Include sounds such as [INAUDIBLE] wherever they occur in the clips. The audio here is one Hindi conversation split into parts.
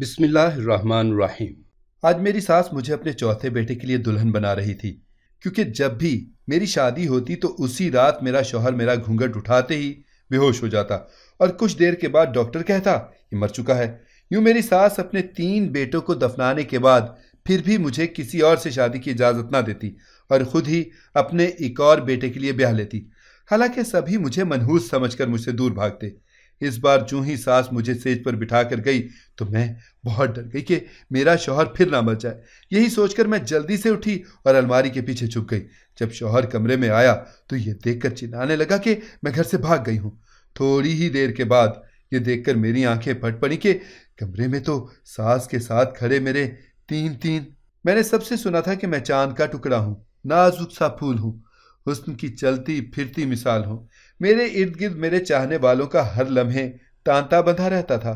बिस्मिल्लाहिर्रहमानिर्रहीम आज मेरी सास मुझे अपने चौथे बेटे के लिए दुल्हन बना रही थी क्योंकि जब भी मेरी शादी होती तो उसी रात मेरा शोहर मेरा घूंघट उठाते ही बेहोश हो जाता और कुछ देर के बाद डॉक्टर कहता ये मर चुका है यूं मेरी सास अपने तीन बेटों को दफनाने के बाद फिर भी मुझे किसी और से शादी की इजाज़त ना देती और खुद ही अपने एक और बेटे के लिए ब्याह लेती हालांकि सभी मुझे मनहूस समझकर मुझसे दूर भागते इस बार जो ही सास मुझे सेज पर बिठा कर गई तो मैं बहुत डर गई कि मेरा शौहर फिर ना मर जाए यही सोचकर मैं जल्दी से उठी और अलमारी के पीछे छुप गई जब शौहर कमरे में आया तो यह देखकर चिल्लाने लगा कि मैं घर से भाग गई हूँ थोड़ी ही देर के बाद ये देखकर मेरी आंखें फट पड़ी कि कमरे में तो सास के साथ खड़े मेरे तीन तीन मैंने सबसे सुना था कि मैं चांद का टुकड़ा हूँ नाजुक सा फूल हूँ हुस्न की चलती फिरती मिसाल हूँ मेरे इर्द गिर्द मेरे चाहने वालों का हर लम्हे तांता बंधा रहता था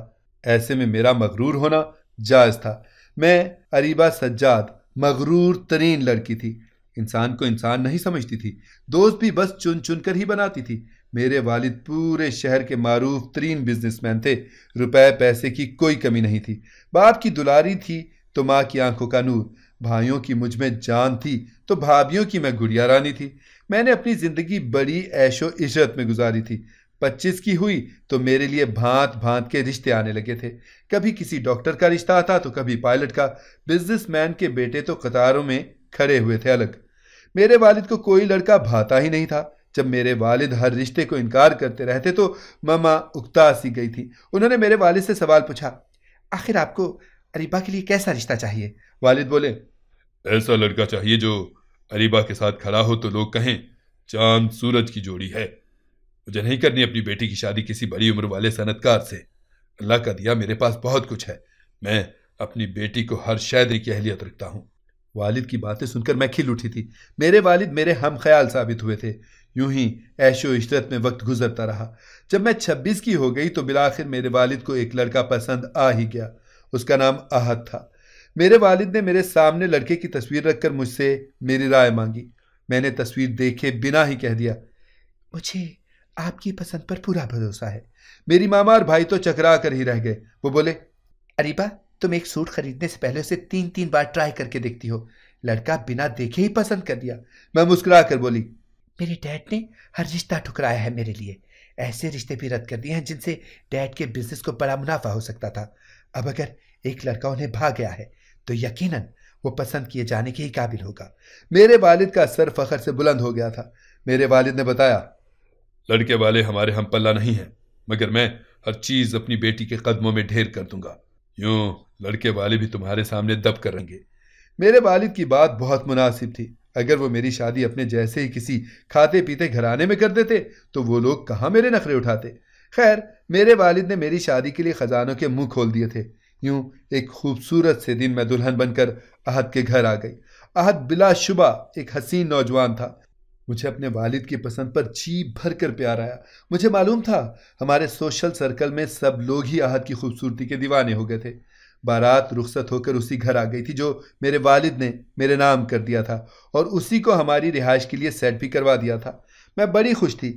ऐसे में मेरा मगरूर होना जायज था मैं अरीबा सज्जाद मगरूर तरीन लड़की थी इंसान को इंसान नहीं समझती थी दोस्त भी बस चुन चुन कर ही बनाती थी मेरे वालिद पूरे शहर के मारूफ तरीन बिजनेसमैन थे रुपए पैसे की कोई कमी नहीं थी बाप की दुलारी थी तो माँ की आंखों का नूर भाइयों की मुझ में जान थी तो भाभीियों की मैं गुड़िया रानी थी मैंने अपनी ज़िंदगी बड़ी ऐशो इशरत में गुजारी थी पच्चीस की हुई तो मेरे लिए भांत भांत के रिश्ते आने लगे थे कभी किसी डॉक्टर का रिश्ता आता तो कभी पायलट का बिजनेसमैन के बेटे तो कतारों में खड़े हुए थे अलग मेरे वालिद को कोई लड़का भाता ही नहीं था जब मेरे वालिद हर रिश्ते को इनकार करते रहते तो ममा उगता सी गई थी उन्होंने मेरे वालिद से सवाल पूछा आखिर आपको अरीबा के लिए कैसा रिश्ता चाहिए वालिद बोले ऐसा लड़का चाहिए जो अरीबा के साथ खड़ा हो तो लोग कहें चांद सूरज की जोड़ी है मुझे नहीं करनी अपनी बेटी की शादी किसी बड़ी उम्र वाले सनतकार से अल्लाह का दिया मेरे पास बहुत कुछ है मैं अपनी बेटी को हर शायद की अहलियत रखता हूँ वालिद की बातें सुनकर मैं खिल उठी थी मेरे वालिद मेरे हम ख्याल साबित हुए थे यूं ही ऐशो इशरत में वक्त गुजरता रहा जब मैं छब्बीस की हो गई तो बिलाखिर मेरे वालिद को एक लड़का पसंद आ ही गया उसका नाम आहद था मेरे वालिद ने मेरे सामने लड़के की तस्वीर रखकर मुझसे मेरी राय मांगी मैंने तस्वीर देखे बिना ही कह दिया मुझे आपकी पसंद पर पूरा भरोसा है मेरी मामा और भाई तो चकरा कर ही रह गए वो बोले अरीबा तुम एक सूट खरीदने से पहले उसे तीन तीन बार ट्राई करके देखती हो लड़का बिना देखे ही पसंद कर दिया मैं मुस्कुरा कर बोली मेरे डैड ने हर रिश्ता ठुकराया है मेरे लिए ऐसे रिश्ते भी रद्द कर दिए हैं जिनसे डैड के बिजनेस को बड़ा मुनाफा हो सकता था अब अगर एक लड़का उन्हें भाग गया है तो यकीनन वो पसंद किए जाने के ही काबिल होगा मेरे वालिद का सर फखर से बुलंद हो गया था मेरे वालिद ने बताया लड़के वाले हमारे हम पल्ला नहीं है मगर मैं हर चीज अपनी बेटी के कदमों में ढेर कर दूंगा यूं लड़के वाले भी तुम्हारे सामने दब करेंगे मेरे वालिद की बात बहुत मुनासिब थी अगर वो मेरी शादी अपने जैसे ही किसी खाते पीते घराने में कर देते तो वो लोग कहाँ मेरे नखरे उठाते खैर मेरे वालिद ने मेरी शादी के लिए खजानों के मुंह खोल दिए थे यूं एक खूबसूरत से दिन में दुल्हन बनकर अहद के घर आ गई अहद बिलाशुबा एक हसीन नौजवान था मुझे अपने वालिद की पसंद पर जी भर कर प्यार आया मुझे मालूम था हमारे सोशल सर्कल में सब लोग ही अहद की खूबसूरती के दीवाने हो गए थे बारात रुखसत होकर उसी घर आ गई थी जो मेरे वालिद ने मेरे नाम कर दिया था और उसी को हमारी रिहाइश के लिए सेट भी करवा दिया था मैं बड़ी खुश थी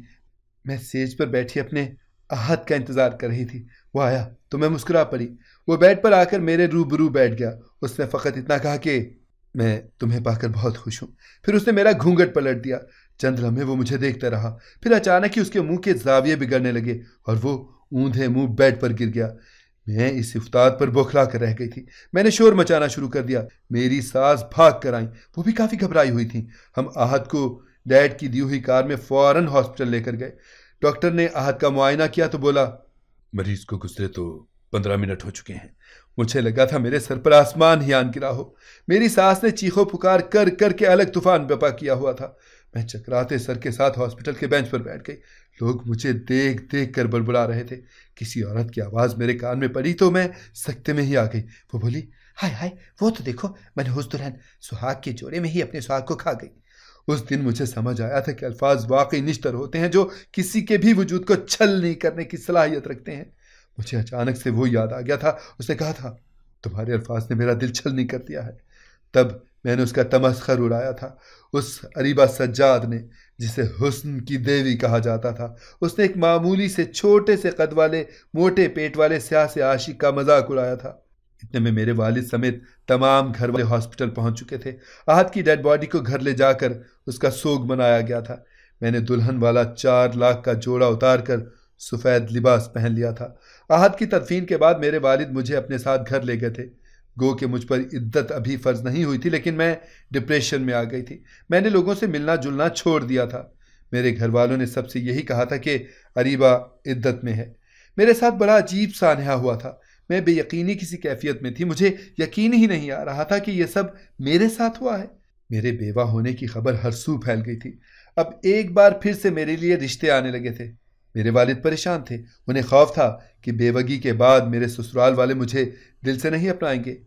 मैं स्टेज पर बैठी अपने आहत का इंतज़ार कर रही थी वो आया तो मैं मुस्कुरा पड़ी वो बेड पर आकर मेरे रूबरू बैठ गया उसने फ़कत इतना कहा कि मैं तुम्हें पाकर बहुत खुश हूँ फिर उसने मेरा घूंघट पलट दिया चंद लम्हे वो मुझे देखता रहा फिर अचानक ही उसके मुंह के जाविये बिगड़ने लगे और वो ऊंधे मुंह बेड पर गिर गया मैं इस इफ्तार पर बौखला कर रह गई थी मैंने शोर मचाना शुरू कर दिया मेरी सास भाग कर आई वो भी काफ़ी घबराई हुई थी हम आहत को डैड की दी हुई कार में फ़ौरन हॉस्पिटल लेकर गए डॉक्टर ने आहत का मुआयना किया तो बोला मरीज को गुजरे तो पंद्रह मिनट हो चुके हैं मुझे लगा था मेरे सर पर आसमान ही आन गिरा हो मेरी सास ने चीखों पुकार कर कर के अलग तूफान बपा किया हुआ था मैं चकराते सर के साथ हॉस्पिटल के बेंच पर बैठ गई लोग मुझे देख देख कर बड़बड़ा रहे थे किसी औरत की आवाज़ मेरे कान में पड़ी तो मैं सख्ते में ही आ गई वो बोली हाय हाय वो तो देखो मैंने दुल्हन सुहाग के जोड़े में ही अपने सुहाग को खा गई उस दिन मुझे समझ आया था कि अल्फाज वाकई निश्तर होते हैं जो किसी के भी वजूद को छल नहीं करने की सलाहियत रखते हैं मुझे अचानक से वो याद आ गया था उसने कहा था तुम्हारे अल्फाज ने मेरा दिल छल नहीं कर दिया है तब मैंने उसका तमस्खर उड़ाया था उस अरीबा सज्जाद ने जिसे हुस्न की देवी कहा जाता था उसने एक मामूली से छोटे से कद वाले मोटे पेट वाले स्याह से आशिक का मजाक उड़ाया था इतने में मेरे वालिद समेत तमाम घर वाले हॉस्पिटल पहुंच चुके थे आहत की डेड बॉडी को घर ले जाकर उसका सोग मनाया गया था मैंने दुल्हन वाला चार लाख का जोड़ा उतार कर सफ़ेद लिबास पहन लिया था आहत की तदफीन के बाद मेरे वालिद मुझे अपने साथ घर ले गए थे गो के मुझ पर इद्दत अभी फ़र्ज नहीं हुई थी लेकिन मैं डिप्रेशन में आ गई थी मैंने लोगों से मिलना जुलना छोड़ दिया था मेरे घर वालों ने सबसे यही कहा था कि अरीबा इद्दत में है मेरे साथ बड़ा अजीब सा नहा हुआ था मैं बेयकीनी किसी कैफियत में थी मुझे यकीन ही नहीं आ रहा था कि यह सब मेरे साथ हुआ है मेरे बेवा होने की खबर हर सू फैल गई थी अब एक बार फिर से मेरे लिए रिश्ते आने लगे थे मेरे वालिद परेशान थे उन्हें खौफ था कि बेवगी के बाद मेरे ससुराल वाले मुझे दिल से नहीं अपनाएंगे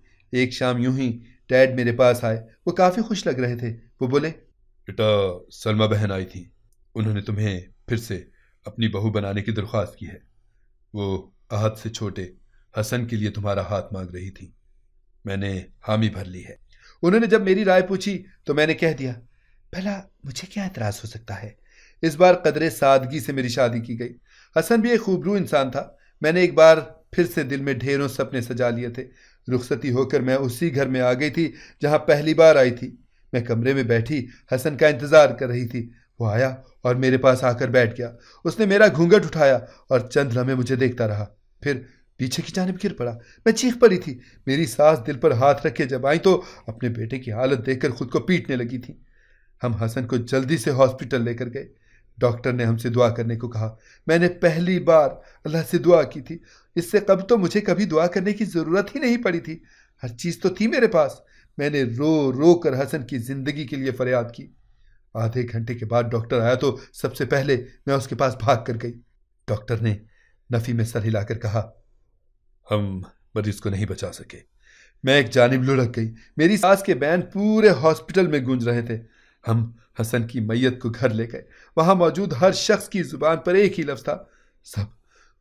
एक शाम यूं ही डैड मेरे पास आए वो काफ़ी खुश लग रहे थे वो बोले बेटा सलमा बहन आई थी उन्होंने तुम्हें फिर से अपनी बहू बनाने की दरख्वास्त की है वो अहद से छोटे हसन के लिए तुम्हारा हाथ मांग रही थी मैंने हामी भर ली है उन्होंने जब मेरी राय पूछी तो मैंने कह दिया भला मुझे क्या एतराज हो सकता है इस बार कदरे सादगी से मेरी शादी की गई हसन भी एक खूबरू इंसान था मैंने एक बार फिर से दिल में ढेरों सपने सजा लिए थे रुखसती होकर मैं उसी घर में आ गई थी जहां पहली बार आई थी मैं कमरे में बैठी हसन का इंतज़ार कर रही थी वो आया और मेरे पास आकर बैठ गया उसने मेरा घूंघट उठाया और चंद लम्हे मुझे देखता रहा फिर पीछे की जानब गिर पड़ा मैं चीख पड़ी थी मेरी सास दिल पर हाथ रखे जब आई तो अपने बेटे की हालत देखकर खुद को पीटने लगी थी हम हसन को जल्दी से हॉस्पिटल लेकर गए डॉक्टर ने हमसे दुआ करने को कहा मैंने पहली बार अल्लाह से दुआ की थी इससे कब तो मुझे कभी दुआ करने की ज़रूरत ही नहीं पड़ी थी हर चीज़ तो थी मेरे पास मैंने रो रो कर हसन की ज़िंदगी के लिए फरियाद की आधे घंटे के बाद डॉक्टर आया तो सबसे पहले मैं उसके पास भाग कर गई डॉक्टर ने नफ़ी में सर हिलाकर कहा हम मरीज को नहीं बचा सके मैं एक जानब लुढ़क गई मेरी सास के बैन पूरे हॉस्पिटल में गूंज रहे थे हम हसन की मैयत को घर ले गए वहाँ मौजूद हर शख्स की ज़ुबान पर एक ही लफ्ज़ था सब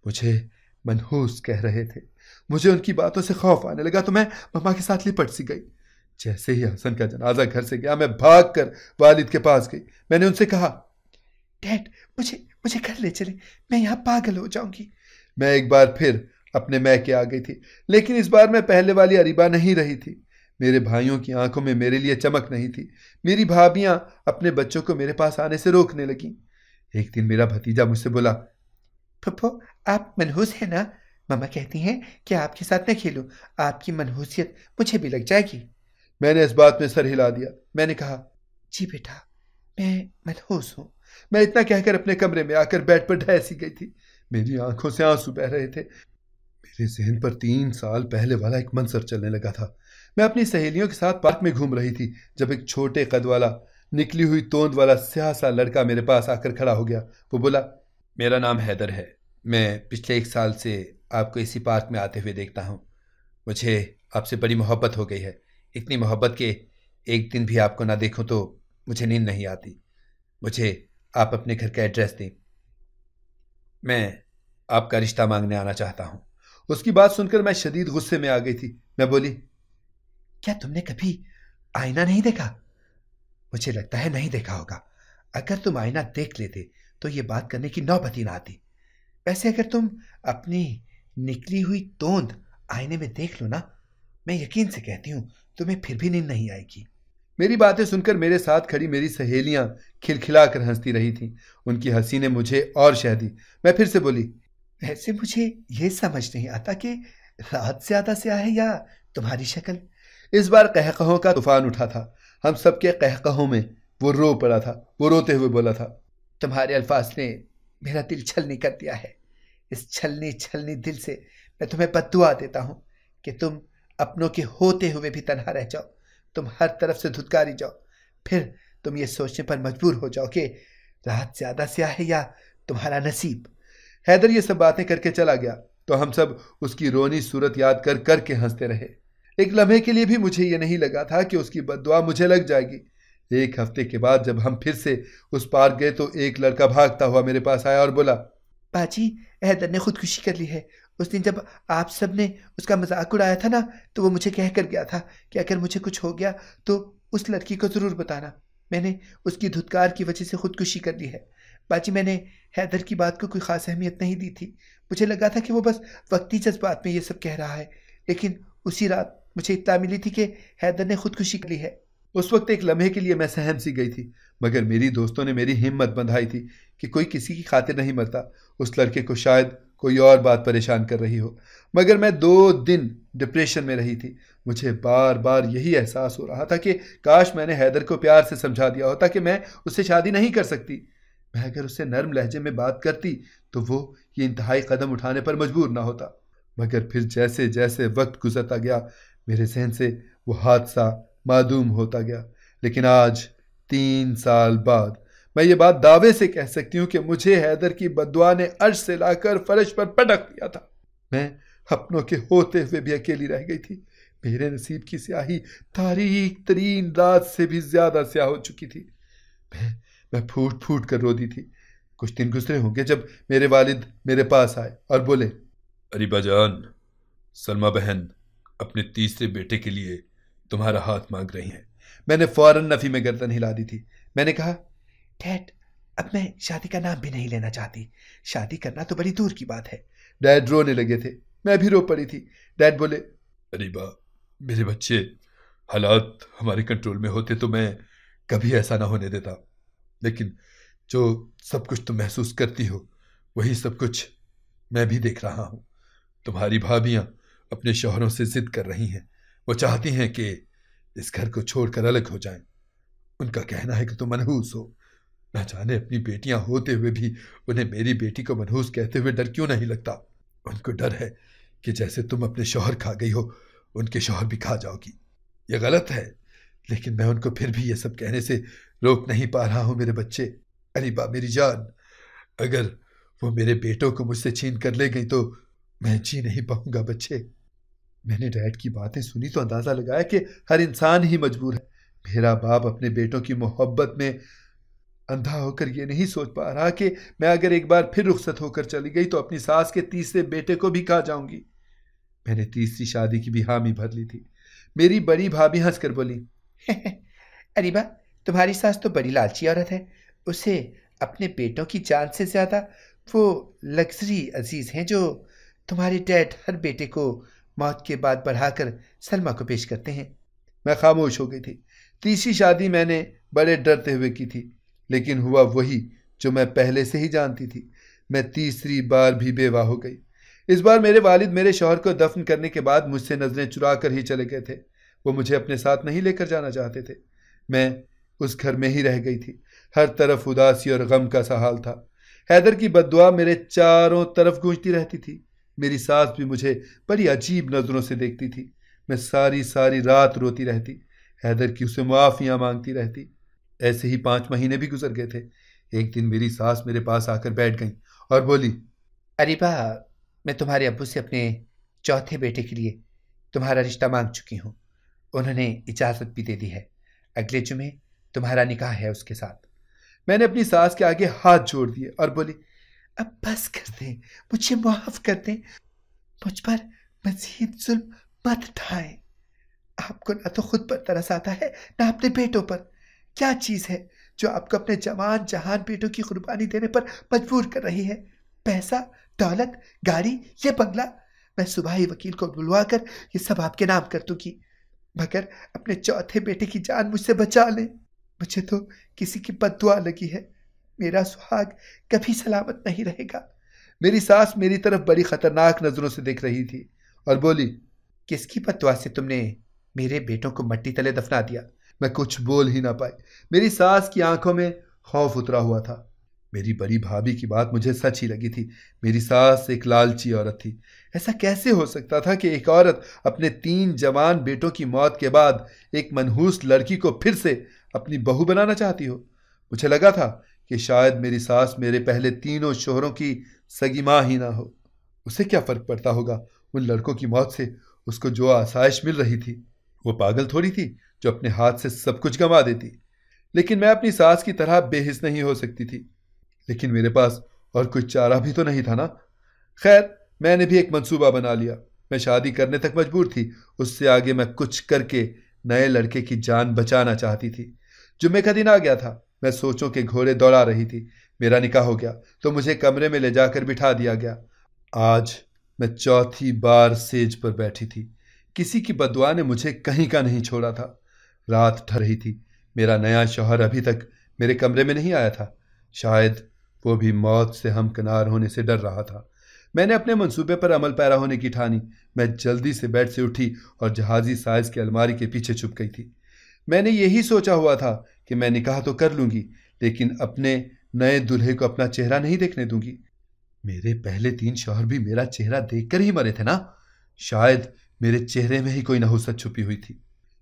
मुझे मनहूस कह रहे थे मुझे उनकी बातों से खौफ आने लगा तो मैं मम्मा के साथ लिपट सी गई जैसे ही हसन का जनाजा घर से गया मैं भाग कर वालिद के पास गई मैंने उनसे कहा डैड मुझे मुझे घर ले चले मैं यहाँ पागल हो जाऊंगी मैं एक बार फिर अपने मैं के आ गई थी लेकिन इस बार मैं पहले वाली अरिबा नहीं रही थी मेरे भाइयों की आंखों में मेरे लिए चमक नहीं थी मेरी भाभियां अपने बच्चों को मेरे पास आने से रोकने लगी एक दिन मेरा भतीजा मुझसे बोला पप्पो आप मनहूस हैं ना मामा कहती हैं कि आपके साथ न खेलो आपकी मनहूसियत मुझे भी लग जाएगी मैंने इस बात में सर हिला दिया मैंने कहा जी बेटा मैं मनहूस हूँ मैं इतना कहकर अपने कमरे में आकर बेड पर ढहसी गई थी मेरी आंखों से आंसू बह रहे थे मेरे जहन पर तीन साल पहले वाला एक मंसर चलने लगा था मैं अपनी सहेलियों के साथ पार्क में घूम रही थी जब एक छोटे कद वाला निकली हुई तोंद वाला स्याह सा लड़का मेरे पास आकर खड़ा हो गया वो बोला मेरा नाम हैदर है मैं पिछले एक साल से आपको इसी पार्क में आते हुए देखता हूँ मुझे आपसे बड़ी मोहब्बत हो गई है इतनी मोहब्बत के एक दिन भी आपको ना देखो तो मुझे नींद नहीं आती मुझे आप अपने घर का एड्रेस दें मैं आपका रिश्ता मांगने आना चाहता हूँ उसकी बात सुनकर मैं शदीद गुस्से में आ गई थी मैं बोली क्या तुमने कभी आईना नहीं देखा मुझे लगता है नहीं देखा होगा अगर तुम आईना देख लेते तो ये बात करने की नौबती ना आती वैसे अगर तुम अपनी निकली हुई तोंद आईने में देख लो ना मैं यकीन से कहती हूँ तुम्हें फिर भी नींद नहीं आएगी मेरी बातें सुनकर मेरे साथ खड़ी मेरी सहेलियां खिलखिला कर हंसती रही थीं उनकी हंसी ने मुझे और शह दी मैं फिर से बोली वैसे मुझे ये समझ नहीं आता कि रात ज्यादा से आए या तुम्हारी शक्ल इस बार कहकहों का तूफान उठा था हम सबके कहकहों में वो रो पड़ा था वो रोते हुए बोला था तुम्हारे अल्फाज ने मेरा दिल छलनी कर दिया है इस छलनी छलनी दिल से मैं तुम्हें बदुआ देता हूँ कि तुम अपनों के होते हुए भी तनहा रह जाओ तुम हर तरफ से धुतकारी जाओ फिर तुम ये सोचने पर मजबूर हो जाओ कि रात ज़्यादा से आए या तुम्हारा नसीब हैदर ये सब बातें करके चला गया तो हम सब उसकी रोनी सूरत याद कर करके हंसते रहे एक लम्हे के लिए भी मुझे ये नहीं लगा था कि उसकी बदवा मुझे लग जाएगी एक हफ्ते के बाद जब हम फिर से उस पार गए तो एक लड़का भागता हुआ मेरे पास आया और बोला बाजी हैदर ने खुदकुशी कर ली है उस दिन जब आप सब ने उसका मजाक उड़ाया था ना तो वो मुझे कह कर गया था कि अगर मुझे कुछ हो गया तो उस लड़की को ज़रूर बताना मैंने उसकी धुतकार की वजह से खुदकुशी कर ली है बाजी मैंने हैदर की बात को कोई ख़ास अहमियत नहीं दी थी मुझे लगा था कि वो बस वक्ती जज्बात में ये सब कह रहा है लेकिन उसी रात मुझे इतना मिली थी कि हैदर ने खुदकुशी कर ली है उस वक्त एक लम्हे के लिए मैं सहम सी गई थी मगर मेरी दोस्तों ने मेरी हिम्मत बंधाई थी कि कोई किसी की खातिर नहीं मरता उस लड़के को शायद कोई और बात परेशान कर रही हो मगर मैं दो दिन डिप्रेशन में रही थी मुझे बार बार यही एहसास हो रहा था कि काश मैंने हैदर को प्यार से समझा दिया होता कि मैं उससे शादी नहीं कर सकती मैं अगर उससे नर्म लहजे में बात करती तो वो ये इंतहाई कदम उठाने पर मजबूर ना होता मगर फिर जैसे जैसे वक्त गुजरता गया मेरे जहन से वो हादसा मदूम होता गया लेकिन आज तीन साल बाद मैं ये बात दावे से कह सकती हूँ कि मुझे हैदर की बदुआ ने अर्श से लाकर फर्श पर पटक दिया था मैं अपनों के होते हुए भी अकेली रह गई थी मेरे नसीब की स्याही तारीख तरीन रात से भी ज़्यादा स्याह हो चुकी थी मैं वह फूट फूट कर रो दी थी कुछ दिन गुजरे होंगे जब मेरे वालिद मेरे पास आए और बोले अरे बाजान सलमा बहन अपने तीसरे बेटे के लिए तुम्हारा हाथ मांग रही हैं मैंने फौरन नफ़ी में गर्दन हिला दी थी मैंने कहा डैड अब मैं शादी का नाम भी नहीं लेना चाहती शादी करना तो बड़ी दूर की बात है डैड रोने लगे थे मैं भी रो पड़ी थी डैड बोले अरे बा मेरे बच्चे हालात हमारे कंट्रोल में होते तो मैं कभी ऐसा ना होने देता लेकिन जो सब कुछ तुम महसूस करती हो वही सब कुछ मैं भी देख रहा हूँ तुम्हारी भाभियाँ अपने शोहरों से जिद कर रही हैं वो चाहती हैं कि इस घर को छोड़कर अलग हो जाएं। उनका कहना है कि तुम मनहूस हो न जाने अपनी बेटियां होते हुए भी उन्हें मेरी बेटी को मनहूस कहते हुए डर क्यों नहीं लगता उनको डर है कि जैसे तुम अपने शोहर खा गई हो उनके शोहर भी खा जाओगी ये गलत है लेकिन मैं उनको फिर भी ये सब कहने से रोक नहीं पा रहा हूँ मेरे बच्चे अरे बा मेरी जान अगर वो मेरे बेटों को मुझसे छीन कर ले गई तो मैं जी नहीं पाऊंगा बच्चे मैंने डैड की बातें सुनी तो अंदाज़ा लगाया कि हर इंसान ही मजबूर है मेरा बाप अपने बेटों की मोहब्बत में अंधा होकर ये नहीं सोच पा रहा कि मैं अगर एक बार फिर रुख्सत होकर चली गई तो अपनी सास के तीसरे बेटे को भी खा जाऊंगी मैंने तीसरी शादी की भी हामी भर ली थी मेरी बड़ी भाभी हंसकर बोली अरे बा तुम्हारी सास तो बड़ी लालची औरत है उसे अपने बेटों की जान से ज़्यादा वो लग्जरी अजीज़ हैं जो तुम्हारे डैड हर बेटे को मौत के बाद बढ़ाकर सलमा को पेश करते हैं मैं खामोश हो गई थी तीसरी शादी मैंने बड़े डरते हुए की थी लेकिन हुआ वही जो मैं पहले से ही जानती थी मैं तीसरी बार भी बेवा हो गई इस बार मेरे वालिद मेरे शोहर को दफन करने के बाद मुझसे नज़रें चुरा कर ही चले गए थे वो मुझे अपने साथ नहीं लेकर जाना चाहते थे मैं उस घर में ही रह गई थी हर तरफ उदासी और गम का सहाल था हैदर की बदुआ मेरे चारों तरफ गूंजती रहती थी मेरी सास भी मुझे बड़ी अजीब नज़रों से देखती थी मैं सारी सारी रात रोती रहती हैदर की उसे मुआफ़ियाँ मांगती रहती ऐसे ही पाँच महीने भी गुजर गए थे एक दिन मेरी सास मेरे पास आकर बैठ गई और बोली अरे मैं तुम्हारे अबू से अपने चौथे बेटे के लिए तुम्हारा रिश्ता मांग चुकी हूँ उन्होंने इजाज़त भी दे दी है अगले जुमे तुम्हारा निकाह है उसके साथ मैंने अपनी सास के आगे हाथ जोड़ दिए और बोली अब बस कर दें मुझे माफ़ कर दें मुझ पर मजीद जुल्म मत ठाए आपको ना तो खुद पर तरस आता है ना अपने बेटों पर क्या चीज़ है जो आपको अपने जवान जहान बेटों की कुर्बानी देने पर मजबूर कर रही है पैसा दौलत गाड़ी ये बंगला मैं सुबह ही वकील को बुलवा कर ये सब आपके नाम कर दूंगी मगर अपने चौथे बेटे की जान मुझसे बचा ले मुझे तो किसी की बदुआ लगी है मेरा सुहाग कभी सलामत नहीं रहेगा मेरी सास मेरी तरफ बड़ी खतरनाक नज़रों से देख रही थी और बोली किसकी बदुआ से तुमने मेरे बेटों को मट्टी तले दफना दिया मैं कुछ बोल ही ना पाई मेरी सास की आंखों में खौफ उतरा हुआ था मेरी बड़ी भाभी की बात मुझे सच ही लगी थी मेरी सास एक लालची औरत थी ऐसा कैसे हो सकता था कि एक औरत अपने तीन जवान बेटों की मौत के बाद एक मनहूस लड़की को फिर से अपनी बहू बनाना चाहती हो मुझे लगा था कि शायद मेरी सास मेरे पहले तीनों शोहरों की सगी माँ ही ना हो उसे क्या फ़र्क पड़ता होगा उन लड़कों की मौत से उसको जो आसाइश मिल रही थी वो पागल थोड़ी थी जो अपने हाथ से सब कुछ गंवा देती लेकिन मैं अपनी सास की तरह बेहिस नहीं हो सकती थी लेकिन मेरे पास और कोई चारा भी तो नहीं था ना खैर मैंने भी एक मंसूबा बना लिया मैं शादी करने तक मजबूर थी उससे आगे मैं कुछ करके नए लड़के की जान बचाना चाहती थी जुम्मे का दिन आ गया था मैं सोचों के घोड़े दौड़ा रही थी मेरा निकाह हो गया तो मुझे कमरे में ले जाकर बिठा दिया गया आज मैं चौथी बार सेज पर बैठी थी किसी की बदुआ ने मुझे कहीं का नहीं छोड़ा था रात ढ रही थी मेरा नया शौहर अभी तक मेरे कमरे में नहीं आया था शायद वो भी मौत से हमकनार होने से डर रहा था मैंने अपने मंसूबे पर अमल पैरा होने की ठानी मैं जल्दी से बेड से उठी और जहाजी साइज की अलमारी के पीछे छुप गई थी मैंने यही सोचा हुआ था कि मैं निकाह तो कर लूंगी लेकिन अपने नए दूल्हे को अपना चेहरा नहीं देखने दूंगी मेरे पहले तीन शोहर भी मेरा चेहरा देखकर ही मरे थे ना शायद मेरे चेहरे में ही कोई नहुसत छुपी हुई थी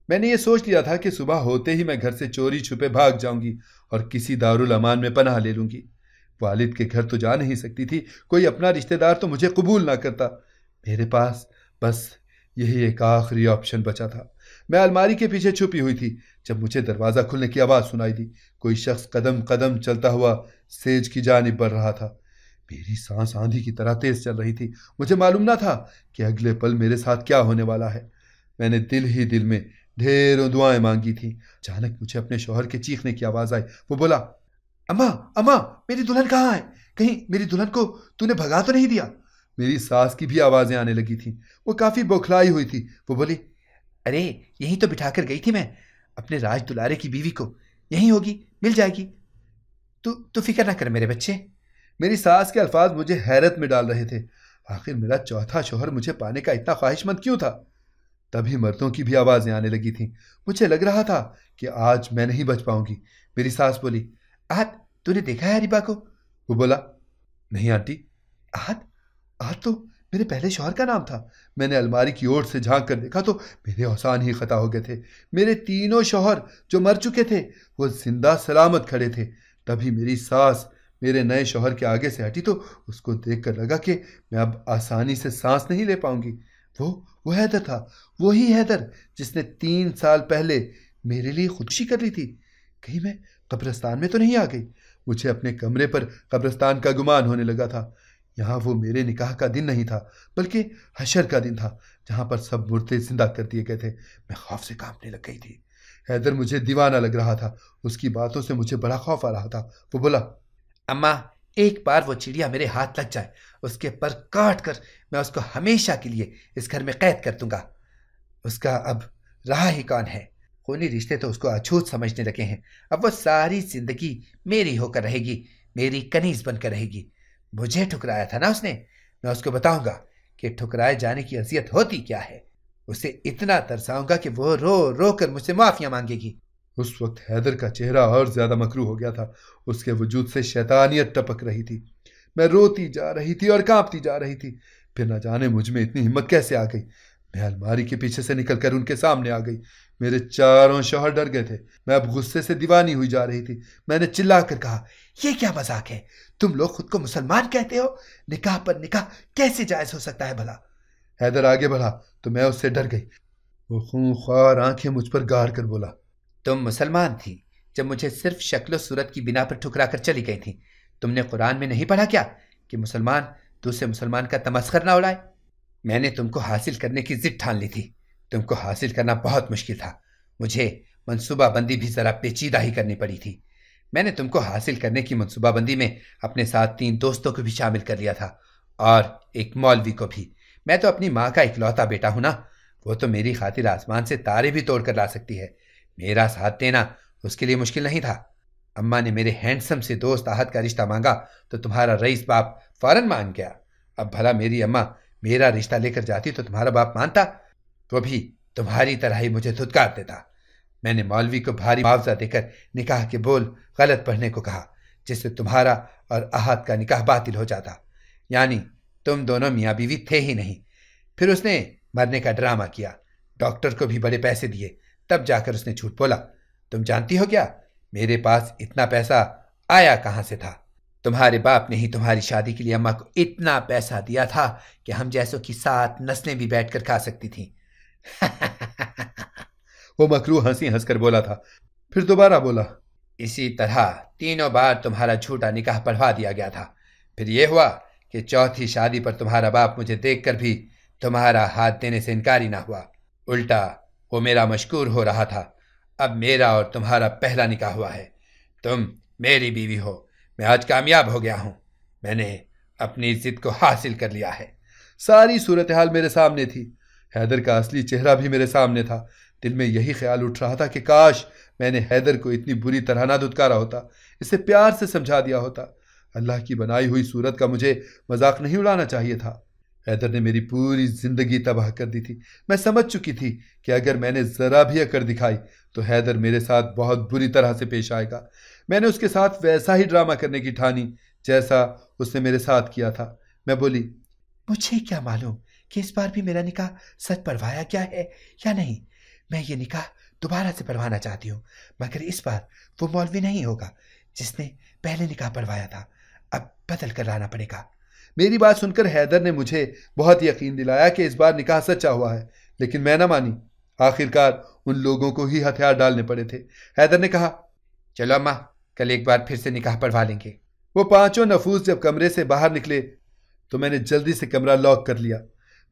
मैंने ये सोच लिया था कि सुबह होते ही मैं घर से चोरी छुपे भाग जाऊंगी और किसी दारुल अमान में पनाह ले लूंगी वालिद के घर तो जा नहीं सकती थी कोई अपना रिश्तेदार तो मुझे कबूल ना करता मेरे पास बस यही एक आखिरी ऑप्शन बचा था मैं अलमारी के पीछे छुपी हुई थी जब मुझे दरवाज़ा खुलने की आवाज़ सुनाई दी कोई शख्स कदम कदम चलता हुआ सेज की जानब बढ़ रहा था मेरी सांस आंधी की तरह तेज चल रही थी मुझे मालूम ना था कि अगले पल मेरे साथ क्या होने वाला है मैंने दिल ही दिल में ढेरों दुआएं मांगी थी अचानक मुझे अपने शोहर के चीखने की आवाज़ आई वो बोला अम्मा अम्मा मेरी दुल्हन कहाँ है कहीं मेरी दुल्हन को तूने भगा तो नहीं दिया मेरी सास की भी आवाज़ें आने लगी थी वो काफ़ी बौखलाई हुई थी वो बोली अरे यहीं तो बिठा कर गई थी मैं अपने राज दुलारे की बीवी को यहीं होगी मिल जाएगी तू तू फिक्र ना कर मेरे बच्चे मेरी सास के अल्फाज मुझे हैरत में डाल रहे थे आखिर मेरा चौथा शोहर मुझे पाने का इतना ख्वाहिशमंद क्यों था तभी मर्दों की भी आवाज़ें आने लगी थी मुझे लग रहा था कि आज मैं नहीं बच पाऊंगी मेरी सास बोली आहत तूने देखा है रिबा को वो बोला नहीं आंटी आहत आहत तो मेरे पहले शोहर का नाम था मैंने अलमारी की ओर से झांक कर देखा तो मेरे औसान ही खता हो गए थे मेरे तीनों शोहर जो मर चुके थे वो जिंदा सलामत खड़े थे तभी मेरी सास मेरे नए शोहर के आगे से हटी तो उसको देख कर लगा कि मैं अब आसानी से सांस नहीं ले पाऊंगी वो वो हैदर था वही हैदर जिसने तीन साल पहले मेरे लिए खुदशी कर ली थी कहीं मैं कब्रस्तान में तो नहीं आ गई मुझे अपने कमरे पर कब्रस्तान का गुमान होने लगा था यहाँ वो मेरे निकाह का दिन नहीं था बल्कि हशर का दिन था जहाँ पर सब मुर्दे जिंदा कर दिए गए थे मैं खौफ से कांपने लग गई थी हैदर मुझे दीवाना लग रहा था उसकी बातों से मुझे बड़ा खौफ आ रहा था वो बोला अम्मा एक बार वो चिड़िया मेरे हाथ लग जाए उसके पर काट कर मैं उसको हमेशा के लिए इस घर में कैद कर दूंगा उसका अब रहा ही कौन है खूनी रिश्ते तो उसको अछूत समझने लगे हैं अब वो सारी जिंदगी मेरी होकर रहेगी मेरी कनीज बनकर रहेगी मुझे ठुकराया था ना उसने मैं उसको बताऊंगा कि ठुकराए जाने की असियत होती क्या है उसे इतना तरसाऊंगा कि वो रो रो कर मुझसे माफियां मांगेगी उस वक्त हैदर का चेहरा और ज्यादा मकरू हो गया था उसके वजूद से शैतानियत टपक रही थी मैं रोती जा रही थी और कांपती जा रही थी फिर ना जाने मुझ में इतनी हिम्मत कैसे आ गई मैं अलमारी के पीछे से निकलकर उनके सामने आ गई मेरे चारों शोहर डर गए थे मैं अब गुस्से से दीवानी हुई जा रही थी मैंने चिल्ला कर कहा यह क्या मजाक है तुम लोग खुद को मुसलमान कहते हो निकाह पर निकाह कैसे जायज हो सकता है भला हैदर आगे बढ़ा तो मैं उससे डर गई वो खूंखार आंखें मुझ पर गाड़ कर बोला तुम मुसलमान थी जब मुझे सिर्फ शक्ल सूरत की बिना पर ठुकरा कर चली गई थी तुमने कुरान में नहीं पढ़ा क्या कि मुसलमान दूसरे मुसलमान का तमस्कर ना उड़ाए मैंने तुमको हासिल करने की जिद ठान ली थी तुमको हासिल करना बहुत मुश्किल था मुझे मनसूबाबंदी भी ज़रा पेचीदा ही करनी पड़ी थी मैंने तुमको हासिल करने की मनसूबाबंदी में अपने साथ तीन दोस्तों को भी शामिल कर लिया था और एक मौलवी को भी मैं तो अपनी माँ का इकलौता बेटा हूं ना वो तो मेरी खातिर आसमान से तारे भी तोड़ कर ला सकती है मेरा साथ देना उसके लिए मुश्किल नहीं था अम्मा ने मेरे हैंडसम से दोस्त आहत का रिश्ता मांगा तो तुम्हारा रईस बाप फौरन मान गया अब भला मेरी अम्मा मेरा रिश्ता लेकर जाती तो तुम्हारा बाप मानता तो भी तुम्हारी तरह ही मुझे धुतकार देता मैंने मौलवी को भारी मुआवजा देकर निकाह के बोल गलत पढ़ने को कहा जिससे तुम्हारा और आहत का निकाह बातिल हो जाता यानी तुम दोनों मियाँ बीवी थे ही नहीं फिर उसने मरने का ड्रामा किया डॉक्टर को भी बड़े पैसे दिए तब जाकर उसने झूठ बोला तुम जानती हो क्या मेरे पास इतना पैसा आया कहाँ से था तुम्हारे बाप ने ही तुम्हारी शादी के लिए अम्मा को इतना पैसा दिया था कि हम जैसों की सात नस्लें भी बैठकर खा सकती थी [LAUGHS] वो मकरू हंसी हंसकर बोला था फिर दोबारा बोला इसी तरह तीनों बार तुम्हारा झूठा निकाह पढ़वा दिया गया था फिर यह हुआ कि चौथी शादी पर तुम्हारा बाप मुझे देखकर भी तुम्हारा हाथ देने से इनकारी ना हुआ उल्टा वो मेरा मशकूर हो रहा था अब मेरा और तुम्हारा पहला निकाह हुआ है तुम मेरी बीवी हो मैं आज कामयाब हो गया हूं मैंने अपनी इज्जत को हासिल कर लिया है सारी सूरत हाल मेरे सामने थी हैदर का असली चेहरा भी मेरे सामने था दिल में यही ख्याल उठ रहा था कि काश मैंने हैदर को इतनी बुरी तरह ना धुतकारा होता इसे प्यार से समझा दिया होता अल्लाह की बनाई हुई सूरत का मुझे मजाक नहीं उड़ाना चाहिए था हैदर ने मेरी पूरी ज़िंदगी तबाह कर दी थी मैं समझ चुकी थी कि अगर मैंने ज़रा भी अकड़ दिखाई तो हैदर मेरे साथ बहुत बुरी तरह से पेश आएगा मैंने उसके साथ वैसा ही ड्रामा करने की ठानी जैसा उसने मेरे साथ किया था मैं बोली मुझे क्या मालूम कि इस बार भी मेरा निकाह सच पढ़वाया गया है या नहीं मैं ये निकाह दोबारा से पढ़वाना चाहती हूँ मगर इस बार वो मौलवी नहीं होगा जिसने पहले निकाह पढ़वाया था अब बदल कर लाना पड़ेगा मेरी बात सुनकर हैदर ने मुझे बहुत यकीन दिलाया कि इस बार निकाह सच्चा हुआ है लेकिन मैं ना मानी आखिरकार उन लोगों को ही हथियार डालने पड़े थे हैदर ने कहा चलो अम्मा कल एक बार फिर से निकाह पढ़वा लेंगे वो पांचों नफूस जब कमरे से बाहर निकले तो मैंने जल्दी से कमरा लॉक कर लिया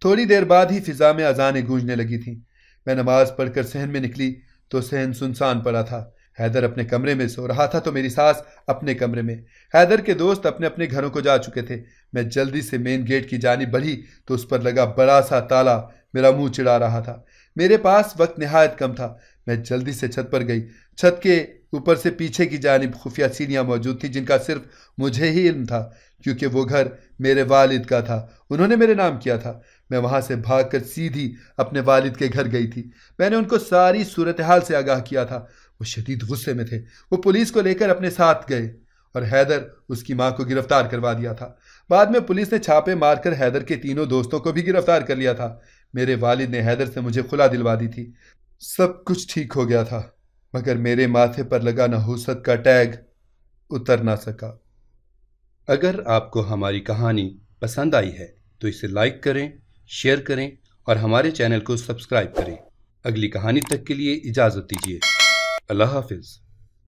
थोड़ी देर बाद ही फिजा में अजानें गूंजने लगी थीं मैं नमाज पढ़कर सहन में निकली तो सहन सुनसान पड़ा था हैदर अपने कमरे में सो रहा था तो मेरी सास अपने कमरे में हैदर के दोस्त अपने अपने घरों को जा चुके थे मैं जल्दी से मेन गेट की जानी बढ़ी तो उस पर लगा बड़ा सा ताला मेरा मुंह चिड़ा रहा था मेरे पास वक्त नहायत कम था मैं जल्दी से छत पर गई छत के ऊपर से पीछे की जानब खुफिया सीढ़ियाँ मौजूद थी जिनका सिर्फ मुझे ही इल्म था क्योंकि वो घर मेरे वालिद का था उन्होंने मेरे नाम किया था मैं वहाँ से भागकर सीधी अपने वालिद के घर गई थी मैंने उनको सारी सूरत हाल से आगाह किया था वो शदीद गुस्से में थे वो पुलिस को लेकर अपने साथ गए और हैदर उसकी माँ को गिरफ्तार करवा दिया था बाद में पुलिस ने छापे मारकर हैदर के तीनों दोस्तों को भी गिरफ्तार कर लिया था मेरे वालिद ने हैदर से मुझे खुला दिलवा दी थी सब कुछ ठीक हो गया था मगर मेरे माथे पर लगा नहुसत का टैग उतर ना सका अगर आपको हमारी कहानी पसंद आई है तो इसे लाइक करें शेयर करें और हमारे चैनल को सब्सक्राइब करें अगली कहानी तक के लिए इजाज़त दीजिए अल्लाह हाफिज़